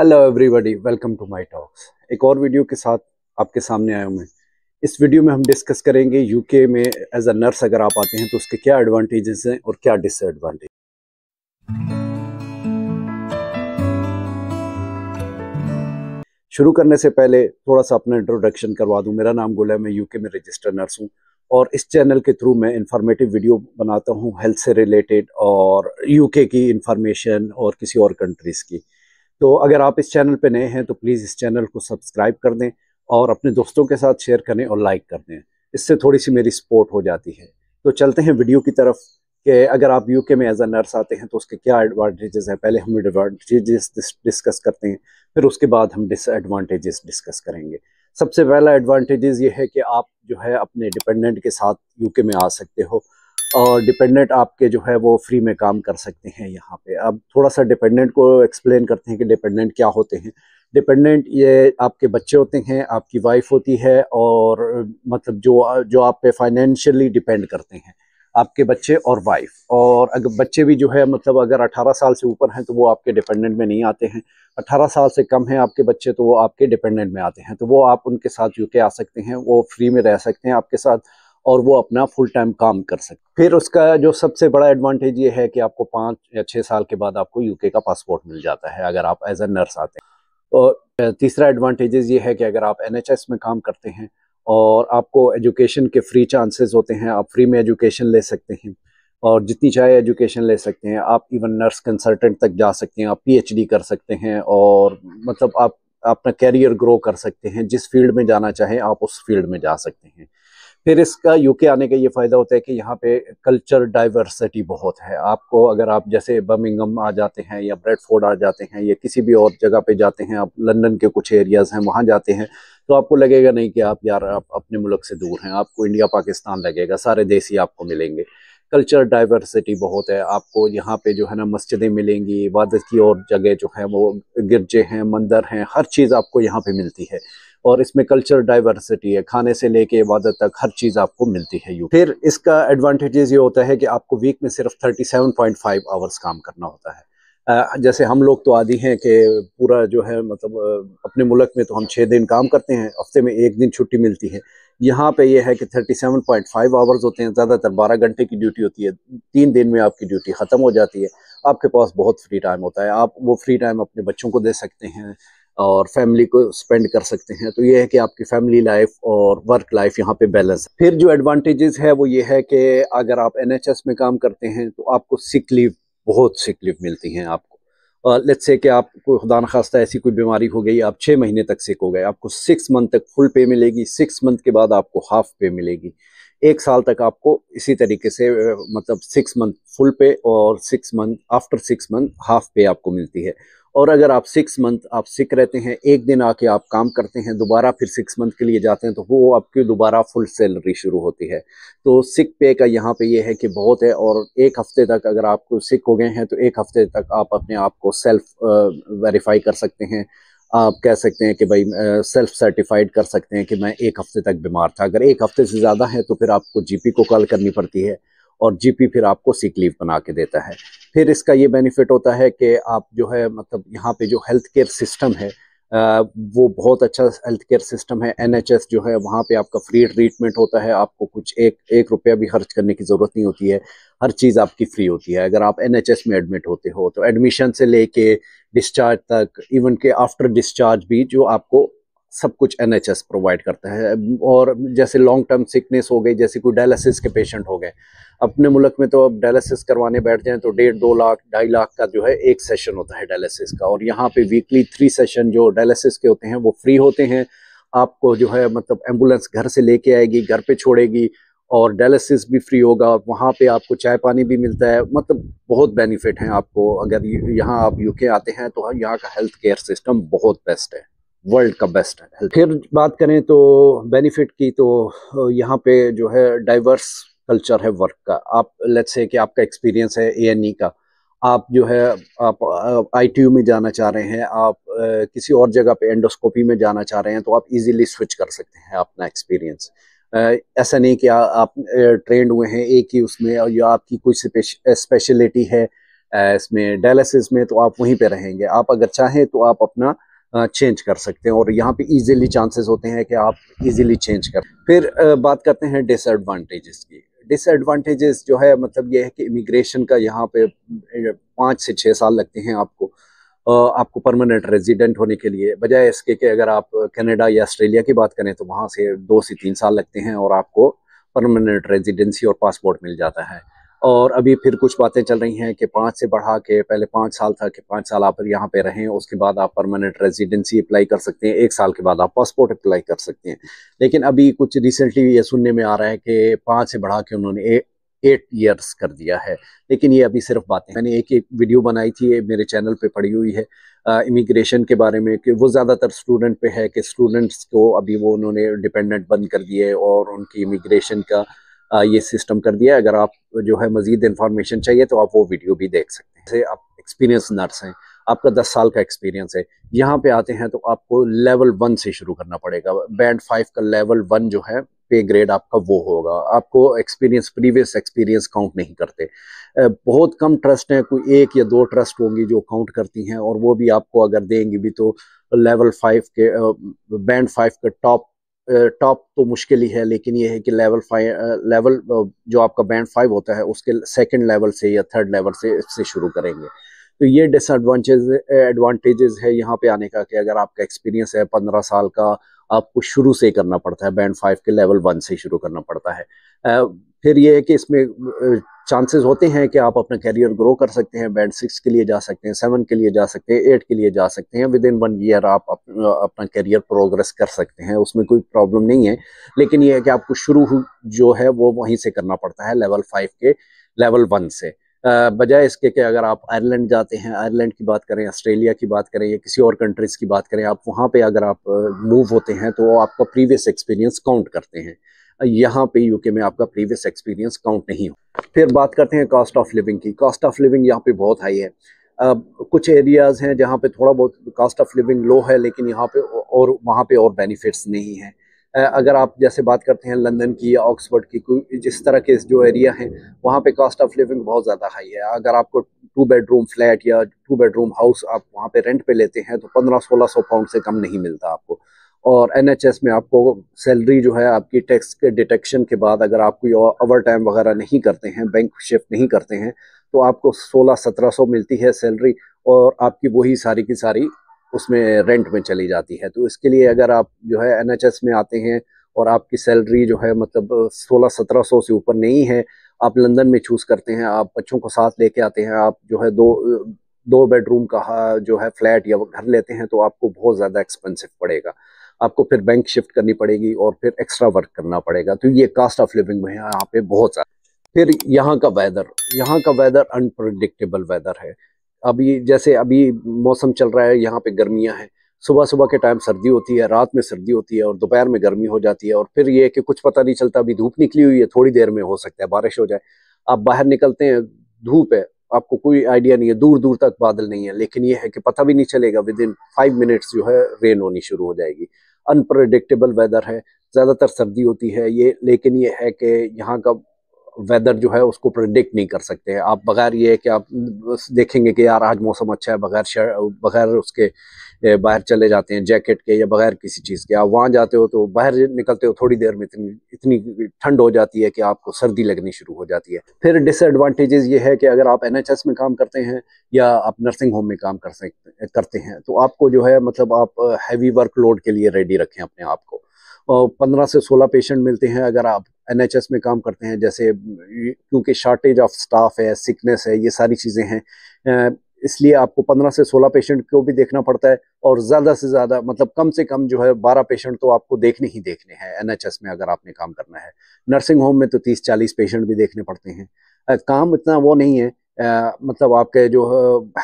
hello everybody welcome to my talks एक और video के साथ आपके सामने आया हूँ मैं इस वीडियो में हम डिस्कस करेंगे यूके में एज अ नर्स अगर आप आते हैं तो उसके क्या एडवांटेजेस हैं और क्या डिसएडवांटेज शुरू करने से पहले थोड़ा सा अपना इंट्रोडक्शन करवा दूं मेरा नाम गुलाम मैं यूके में रजिस्टर नर्स हूं और इस चैनल के थ्रू मैं इंफॉर्मेटिव वीडियो बनाता हूं हेल्थ से रिलेटेड और यूके की इंफॉर्मेशन और किसी और कंट्रीज़ की तो अगर आप इस चैनल पर नए हैं तो प्लीज़ इस चैनल को सब्सक्राइब कर दें और अपने दोस्तों के साथ शेयर करें और लाइक कर दें इससे थोड़ी सी मेरी सपोर्ट हो जाती है तो चलते हैं वीडियो की तरफ कि अगर आप यूके में एज अ नर्स आते हैं तो उसके क्या एडवांटेजेस हैं पहले हम एडवांटेजेस डिस्कस करते हैं फिर उसके बाद हम डिसएडवांटेजेस डिस्कस करेंगे सबसे पहला एडवांटेजेस ये है कि आप जो है अपने डिपेंडेंट के साथ यूके में आ सकते हो और डिपेंडेंट आपके जो है वो फ्री में काम कर सकते हैं यहाँ पे अब थोड़ा सा डिपेंडेंट को एक्सप्लेन करते हैं कि डिपेंडेंट क्या होते हैं डिपेंडेंट ये आपके बच्चे होते हैं आपकी वाइफ होती है और मतलब जो जो आप पे फाइनेंशियली डिपेंड करते हैं आपके बच्चे और वाइफ और अगर बच्चे भी जो है मतलब अगर 18 साल से ऊपर हैं तो वो आपके डिपेंडेंट में नहीं आते हैं 18 साल से कम हैं आपके बच्चे तो वो आपके डिपेंडेंट में आते हैं तो वो आप उनके साथ यूके आ सकते हैं वो फ्री में रह सकते हैं आपके साथ और वो अपना फुल टाइम काम कर सके फिर उसका जो सबसे बड़ा एडवांटेज ये है कि आपको पाँच या छः साल के बाद आपको यूके का पासपोर्ट मिल जाता है अगर आप एज ए नर्स आते हैं और तीसरा एडवांटेजेस ये है कि अगर आप एन में काम करते हैं और आपको एजुकेशन के फ्री चांसेस होते हैं आप फ्री में एजुकेशन ले सकते हैं और जितनी चाहे एजुकेशन ले सकते हैं आप इवन नर्स कंसल्टेंट तक जा सकते हैं आप पीएचडी कर सकते हैं और मतलब आप अपना कैरियर ग्रो कर सकते हैं जिस फील्ड में जाना चाहें आप उस फील्ड में जा सकते हैं फिर इसका यूके आने का ये फ़ायदा होता है कि यहाँ पे कल्चर डाइवर्सिटी बहुत है आपको अगर आप जैसे बर्मिंगम आ जाते हैं या ब्रेडफोर्ड आ जाते हैं या किसी भी और जगह पे जाते हैं आप लंदन के कुछ एरियाज़ हैं वहाँ जाते हैं तो आपको लगेगा नहीं कि आप यार आप अपने मुल्क से दूर हैं आपको इंडिया पाकिस्तान लगेगा सारे देश ही आपको मिलेंगे कल्चर डाइवर्सिटी बहुत है आपको यहाँ पे जो है ना मस्जिदें मिलेंगी इबादत की और जगह जो है वो गिरजे हैं मंदिर हैं हर चीज़ आपको यहाँ पे मिलती है और इसमें कल्चर डाइवर्सिटी है खाने से लेके इबादत तक हर चीज़ आपको मिलती है यू फिर इसका एडवांटेजेस ये होता है कि आपको वीक में सिर्फ 37.5 आवर्स काम करना होता है जैसे हम लोग तो आदि हैं कि पूरा जो है मतलब अपने मुल्क में तो हम छः दिन काम करते हैं हफ्ते में एक दिन छुट्टी मिलती है यहाँ पे ये है कि 37.5 आवर्स होते हैं ज़्यादातर 12 घंटे की ड्यूटी होती है तीन दिन में आपकी ड्यूटी ख़त्म हो जाती है आपके पास बहुत फ्री टाइम होता है आप वो फ्री टाइम अपने बच्चों को दे सकते हैं और फैमिली को स्पेंड कर सकते हैं तो ये है कि आपकी फैमिली लाइफ और वर्क लाइफ यहाँ पे बैलेंस फिर जो एडवांटेजेस है वो ये है कि अगर आप एनएचएस में काम करते हैं तो आपको सिक लीव बहुत सिक लीव मिलती हैं आपको लेट्स से कि आपको खुदा खास्ता ऐसी कोई बीमारी हो गई आप छः महीने तक सिक हो गए आपको सिक्स मंथ तक फुल पे मिलेगी सिक्स मंथ के बाद आपको हाफ पे मिलेगी एक साल तक आपको इसी तरीके से मतलब सिक्स मंथ फुल पे और six month after six month half pay आपको मिलती है और अगर आप सिक्स मंथ आप सिक रहते हैं एक दिन आके आप काम करते हैं दोबारा फिर सिक्स मंथ के लिए जाते हैं तो वो आपकी दोबारा फुल सैलरी शुरू होती है तो सिक पे का यहाँ पे ये है कि बहुत है और एक हफ्ते तक अगर आप सिक हो गए हैं तो एक हफ्ते तक आप अपने आप को सेल्फ वेरीफाई कर सकते हैं आप कह सकते हैं कि भाई सेल्फ सर्टिफाइड कर सकते हैं कि मैं एक हफ्ते तक बीमार था अगर एक हफ्ते से ज़्यादा है तो फिर आपको जीपी को कॉल करनी पड़ती है और जीपी फिर आपको सिक लीव बना के देता है फिर इसका ये बेनिफिट होता है कि आप जो है मतलब यहाँ पे जो हेल्थ केयर सिस्टम है आ, वो बहुत अच्छा हेल्थ केयर सिस्टम है एनएचएस जो है वहाँ पे आपका फ्री ट्रीटमेंट होता है आपको कुछ एक एक रुपया भी खर्च करने की ज़रूरत नहीं होती है हर चीज़ आपकी फ्री होती है अगर आप एनएचएस में एडमिट होते हो तो एडमिशन से लेके डिस्चार्ज तक इवन के आफ्टर डिस्चार्ज भी जो आपको सब कुछ एन प्रोवाइड करता है और जैसे लॉन्ग टर्म सिकनेस हो गई जैसे कोई डायलिसिस के पेशेंट हो गए अपने मुल्क में तो अब डायलिसिस करवाने बैठ जाएं तो डेढ़ दो लाख ढाई लाख का जो है एक सेशन होता है डायलिसिस का और यहाँ पे वीकली थ्री सेशन जो डायलिसिस के होते हैं वो फ्री होते हैं आपको जो है मतलब एम्बुलेंस घर से लेके आएगी घर पर छोड़ेगी और डायलिसिस भी फ्री होगा और वहाँ पर आपको चाय पानी भी मिलता है मतलब बहुत बेनिफिट हैं आपको अगर यहाँ आप यूके आते हैं तो यहाँ का हेल्थ केयर सिस्टम बहुत बेस्ट है वर्ल्ड का बेस्ट है फिर बात करें तो बेनिफिट की तो यहाँ पे जो है डाइवर्स कल्चर है वर्क का आप लेट्स से कि आपका एक्सपीरियंस है ए एन ई का आप जो है आप आई टी यू में जाना चाह रहे हैं आप किसी और जगह पे एंडोस्कोपी में जाना चाह रहे हैं तो आप इजीली स्विच कर सकते हैं अपना एक्सपीरियंस ऐसा नहीं कि आ, आप ट्रेंड हुए हैं एक ही उसमें या आपकी कोई स्पेशलिटी है इसमें डायलिसिस में तो आप वहीं पे रहेंगे आप अगर चाहें तो आप अपना चेंज कर सकते हैं और यहाँ पे इजीली चांसेस होते हैं कि आप इजीली चेंज कर फिर बात करते हैं डिसएडवांटेजेस की डिसएडवांटेजेस जो है मतलब ये है कि इमिग्रेशन का यहाँ पे पाँच से छः साल लगते हैं आपको आपको परमानेंट रेजिडेंट होने के लिए बजाय इसके कि अगर आप कनाडा या ऑस्ट्रेलिया की बात करें तो वहाँ से दो से तीन साल लगते हैं और आपको परमानेंट रेजिडेंसी और पासपोर्ट मिल जाता है और अभी फिर कुछ बातें चल रही हैं कि पाँच से बढ़ा के पहले पाँच साल था कि पाँच साल आप यहाँ पे रहें उसके बाद आप परमानेंट रेजिडेंसी अप्लाई कर सकते हैं एक साल के बाद आप पासपोर्ट अप्लाई कर सकते हैं लेकिन अभी कुछ रिसेंटली ये सुनने में आ रहा है कि पाँच से बढ़ा के उन्होंने एट ईयर्स कर दिया है लेकिन ये अभी सिर्फ बातें मैंने एक एक वीडियो बनाई थी मेरे चैनल पे पड़ी हुई है इमिग्रेशन के बारे में कि वो ज़्यादातर स्टूडेंट पे है कि स्टूडेंट्स को अभी वो उन्होंने डिपेंडेंट बंद कर दिए और उनकी इमिग्रेशन का ये सिस्टम कर दिया है अगर आप जो है मज़ीद इन्फॉर्मेशन चाहिए तो आप वो वीडियो भी देख सकते हैं जैसे आप एक्सपीरियंस नर्स हैं आपका दस साल का एक्सपीरियंस है यहाँ पे आते हैं तो आपको लेवल वन से शुरू करना पड़ेगा बैंड फाइव का लेवल वन जो है पे ग्रेड आपका वो होगा आपको एक्सपीरियंस प्रीवियस एक्सपीरियंस काउंट नहीं करते बहुत कम ट्रस्ट हैं कोई एक या दो ट्रस्ट होंगी जो काउंट करती हैं और वो भी आपको अगर देंगी भी तो लेवल फाइव के बैंड फाइव के टॉप टॉप तो मुश्किल ही है लेकिन ये है कि लेवल फाइव लेवल जो आपका बैंड फाइव होता है उसके सेकंड लेवल से या थर्ड लेवल से इससे शुरू करेंगे तो ये डिसएडवांटेज एडवांटेजेस है यहाँ पे आने का कि अगर आपका एक्सपीरियंस है पंद्रह साल का आपको शुरू से करना पड़ता है बैंड फाइव के लेवल वन से शुरू करना पड़ता है फिर ये है कि इसमें चांसेस होते हैं कि आप अपना कैरियर ग्रो कर सकते हैं बैंड सिक्स के लिए जा सकते हैं सेवन के लिए जा सकते हैं एट के लिए जा सकते हैं विद इन वन ईयर आप अपना कैरियर प्रोग्रेस कर सकते हैं उसमें कोई प्रॉब्लम नहीं है लेकिन ये है कि आपको शुरू जो है वो वहीं से करना पड़ता है लेवल फाइव के लेवल वन से बजाय इसके कि अगर आप आयरलैंड जाते हैं आयरलैंड की बात करें ऑस्ट्रेलिया की बात करें या किसी और कंट्रीज़ की बात करें आप वहाँ पे अगर आप मूव होते हैं तो आपका प्रीवियस एक्सपीरियंस काउंट करते हैं यहाँ पे यूके में आपका प्रीवियस एक्सपीरियंस काउंट नहीं हो फिर बात करते हैं कॉस्ट ऑफ लिविंग की कॉस्ट ऑफ लिविंग यहाँ पे बहुत हाई है Uh, कुछ एरियाज़ हैं जहाँ पे थोड़ा बहुत कास्ट ऑफ लिविंग लो है लेकिन यहाँ पे और वहाँ पे और बेनिफिट्स नहीं है uh, अगर आप जैसे बात करते हैं लंदन की या ऑक्सफर्ड की जिस तरह के जो एरिया हैं वहाँ पे कास्ट ऑफ लिविंग बहुत ज़्यादा हाई है अगर आपको टू बेडरूम फ्लैट या टू बेडरूम हाउस आप वहाँ पे रेंट पे लेते हैं तो पंद्रह सोलह सौ पाउंड से कम नहीं मिलता आपको और एनएचएस में आपको सैलरी जो है आपकी टैक्स के डिटेक्शन के बाद अगर आप कोई ओवर टाइम वगैरह नहीं करते हैं बैंक शिफ्ट नहीं करते हैं तो आपको सोलह सत्रह सौ मिलती है सैलरी और आपकी वही सारी की सारी उसमें रेंट में चली जाती है तो इसके लिए अगर आप जो है एन में आते हैं और आपकी सैलरी जो है मतलब सोलह सत्रह सौ से ऊपर नहीं है आप लंदन में चूज़ करते हैं आप बच्चों को साथ लेके आते हैं आप जो है दो दो बेडरूम का जो है फ्लैट या घर लेते हैं तो आपको बहुत ज़्यादा एक्सपेंसिव पड़ेगा आपको फिर बैंक शिफ्ट करनी पड़ेगी और फिर एक्स्ट्रा वर्क करना पड़ेगा तो ये कास्ट ऑफ लिविंग में यहाँ पे बहुत सारा फिर यहाँ का वेदर यहाँ का वेदर अनप्रडिक्टेबल वेदर है अभी जैसे अभी मौसम चल रहा है यहाँ पे गर्मियाँ हैं सुबह सुबह के टाइम सर्दी होती है रात में सर्दी होती है और दोपहर में गर्मी हो जाती है और फिर ये कि कुछ पता नहीं चलता अभी धूप निकली हुई है थोड़ी देर में हो सकता है बारिश हो जाए आप बाहर निकलते हैं धूप है आपको कोई आइडिया नहीं है दूर दूर तक बादल नहीं है लेकिन ये है कि पता भी नहीं चलेगा विद इन फाइव मिनट्स जो है रेन होनी शुरू हो जाएगी अनप्रडिक्टेबल वेदर है ज़्यादातर सर्दी होती है ये लेकिन ये है कि यहाँ का वेदर जो है उसको प्रडिक्ट नहीं कर सकते आप बगैर ये कि आप देखेंगे कि यार आज मौसम अच्छा है बगैर बगैर उसके बाहर चले जाते हैं जैकेट के या बगैर किसी चीज़ के आप वहाँ जाते हो तो बाहर निकलते हो थोड़ी देर में इतनी इतनी ठंड हो जाती है कि आपको सर्दी लगनी शुरू हो जाती है फिर डिसएडवांटेजेस ये है कि अगर आप एन में काम करते हैं या आप नर्सिंग होम में काम कर सकते करते हैं तो आपको जो है मतलब आप हैवी वर्कलोड के लिए रेडी रखें अपने आप को पंद्रह से सोलह पेशेंट मिलते हैं अगर आप एनएचएस में काम करते हैं जैसे क्योंकि शॉर्टेज ऑफ स्टाफ है सिकनेस है ये सारी चीज़ें हैं इसलिए आपको पंद्रह से सोलह पेशेंट को भी देखना पड़ता है और ज़्यादा से ज़्यादा मतलब कम से कम जो है बारह पेशेंट तो आपको देखने ही देखने हैं एनएचएस में अगर आपने काम करना है नर्सिंग होम में तो तीस चालीस पेशेंट भी देखने पड़ते हैं काम इतना वो नहीं है आ, मतलब आपके जो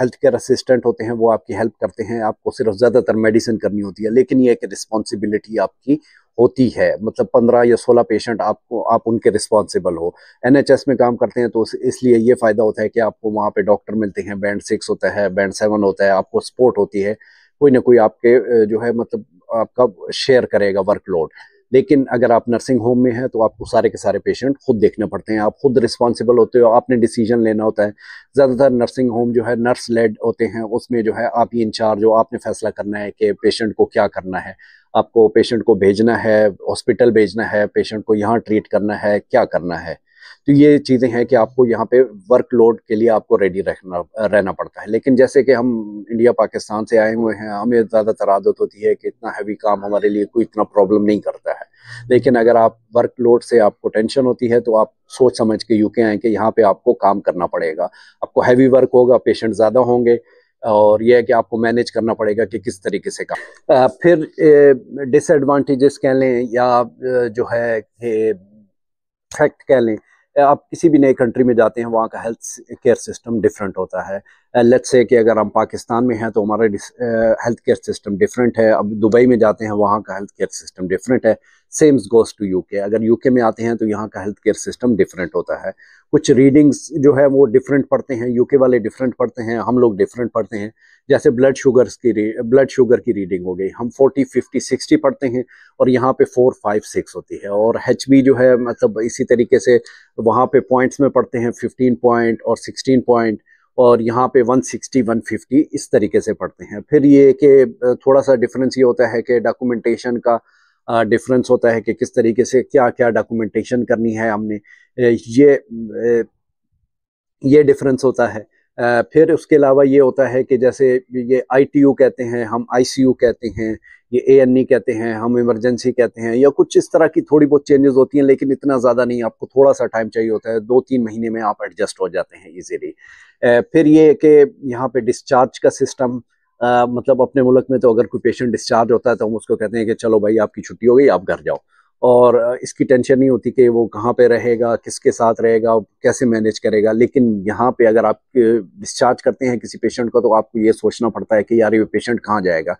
हेल्थ केयर असिस्टेंट होते हैं वो आपकी हेल्प करते हैं आपको सिर्फ ज़्यादातर मेडिसिन करनी होती है लेकिन ये एक रिस्पॉन्सिबिलिटी आपकी होती है मतलब पंद्रह या सोलह पेशेंट आपको आप उनके रिस्पॉन्सिबल हो एनएचएस में काम करते हैं तो इसलिए ये फ़ायदा होता है कि आपको वहाँ पे डॉक्टर मिलते हैं बैंड सिक्स होता है बैंड सेवन होता है आपको सपोर्ट होती है कोई ना कोई आपके जो है मतलब आपका शेयर करेगा वर्कलोड लेकिन अगर आप नर्सिंग होम में हैं तो आपको सारे के सारे पेशेंट खुद देखने पड़ते हैं आप खुद रिस्पॉन्सिबल होते हो आपने डिसीजन लेना होता है ज़्यादातर नर्सिंग होम जो है नर्स लेड होते हैं उसमें जो है आप ही इंचार्ज हो आपने फैसला करना है कि पेशेंट को क्या करना है आपको पेशेंट को भेजना है हॉस्पिटल भेजना है पेशेंट को यहाँ ट्रीट करना है क्या करना है तो ये चीज़ें हैं कि आपको यहाँ पे वर्कलोड के लिए आपको रेडी रहना रहना पड़ता है लेकिन जैसे कि हम इंडिया पाकिस्तान से आए हुए हैं हमें ज़्यादातर आदत होती है कि इतना हैवी काम हमारे लिए कोई इतना प्रॉब्लम नहीं करता है लेकिन अगर आप वर्कलोड से आपको टेंशन होती है तो आप सोच समझ के यूके आए कि यहाँ पे आपको काम करना पड़ेगा आपको हैवी वर्क होगा पेशेंट ज़्यादा होंगे और यह है कि आपको मैनेज करना पड़ेगा कि किस तरीके से काम फिर डिसएडवांटेजेस कह लें या जो है फैक्ट कह लें आप किसी भी नए कंट्री में जाते हैं वहाँ का हेल्थ केयर सिस्टम डिफरेंट होता है लेट्स uh, से कि अगर हम पाकिस्तान में हैं तो हमारा हेल्थ केयर सिस्टम डिफरेंट है अब दुबई में जाते हैं वहाँ का हेल्थ केयर सिस्टम डिफरेंट है सेम्स गोज टू यूके अगर यूके में आते हैं तो यहाँ का हेल्थ केयर सिस्टम डिफरेंट होता है कुछ रीडिंग्स जो है वो डिफरेंट पढ़ते हैं यूके वाले डिफरेंट पढ़ते हैं हम लोग डिफरेंट पढ़ते हैं जैसे ब्लड शुगर्स की ब्लड शुगर की रीडिंग हो गई हम 40, 50, 60 पढ़ते हैं और यहाँ पे 4, 5, 6 होती है और एच जो है मतलब इसी तरीके से वहाँ पे पॉइंट्स में पढ़ते हैं 15 पॉइंट और 16 पॉइंट और यहाँ पे 160, 150 इस तरीके से पढ़ते हैं फिर ये कि थोड़ा सा डिफरेंस ये होता है कि डॉक्यूमेंटेशन का डिफरेंस होता है कि किस तरीके से क्या क्या डॉक्यूमेंटेशन करनी है हमने ये ये डिफरेंस होता है फिर उसके अलावा ये होता है कि जैसे ये आई कहते हैं हम आई कहते हैं ये ई e कहते हैं हम इमरजेंसी कहते हैं या कुछ इस तरह की थोड़ी बहुत चेंजेस होती हैं लेकिन इतना ज़्यादा नहीं आपको थोड़ा सा टाइम चाहिए होता है दो तीन महीने में आप एडजस्ट हो जाते हैं ईजीली फिर ये कि यहाँ पे डिस्चार्ज का सिस्टम आ, मतलब अपने मुल्क में तो अगर कोई पेशेंट डिस्चार्ज होता है तो हम उसको कहते हैं कि चलो भाई आपकी छुट्टी हो गई आप घर जाओ और इसकी टेंशन नहीं होती कि वो कहाँ पे रहेगा किसके साथ रहेगा कैसे मैनेज करेगा लेकिन यहाँ पे अगर आप डिस्चार्ज करते हैं किसी पेशेंट को तो आपको ये सोचना पड़ता है कि यार ये पेशेंट कहाँ जाएगा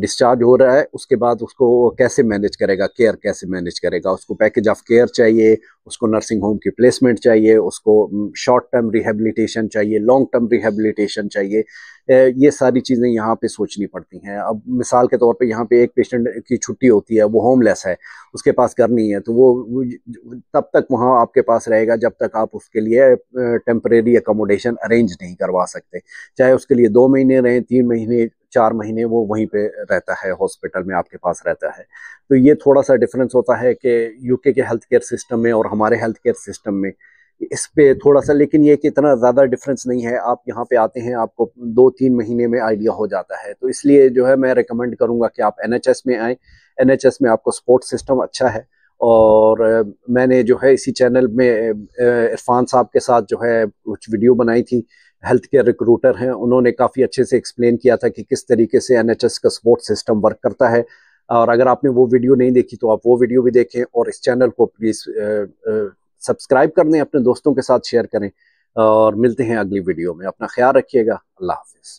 डिस्चार्ज हो रहा है उसके बाद उसको कैसे मैनेज करेगा केयर कैसे मैनेज करेगा उसको पैकेज ऑफ केयर चाहिए उसको नर्सिंग होम की प्लेसमेंट चाहिए उसको शॉर्ट टर्म रिहेबिलिटेशन चाहिए लॉन्ग टर्म रिहेबिलिटेशन चाहिए ये सारी चीज़ें यहाँ पे सोचनी पड़ती हैं अब मिसाल के तौर पे यहाँ पे एक पेशेंट की छुट्टी होती है वो होमलेस है उसके पास घर नहीं है तो वो तब तक वहाँ आपके पास रहेगा जब तक आप उसके लिए टेम्परेरी एकोमोडेशन अरेंज नहीं करवा सकते चाहे उसके लिए दो महीने रहें तीन महीने चार महीने वो वहीं पे रहता है हॉस्पिटल में आपके पास रहता है तो ये थोड़ा सा डिफरेंस होता है कि यूके के हेल्थ केयर सिस्टम में और हमारे हेल्थ केयर सिस्टम में इस पे थोड़ा सा लेकिन ये कि इतना ज़्यादा डिफरेंस नहीं है आप यहाँ पे आते हैं आपको दो तीन महीने में आइडिया हो जाता है तो इसलिए जो है मैं रिकमेंड करूँगा कि आप एन में आएँ एन में आपको स्पोर्ट सिस्टम अच्छा है और मैंने जो है इसी चैनल में इरफान साहब के साथ जो है कुछ वीडियो बनाई थी हेल्थ केयर रिक्रूटर हैं उन्होंने काफ़ी अच्छे से एक्सप्लेन किया था कि किस तरीके से एन का सपोर्ट सिस्टम वर्क करता है और अगर आपने वो वीडियो नहीं देखी तो आप वो वीडियो भी देखें और इस चैनल को प्लीज़ सब्सक्राइब कर दें अपने दोस्तों के साथ शेयर करें और मिलते हैं अगली वीडियो में अपना ख्याल रखिएगा अल्लाह हाफिज़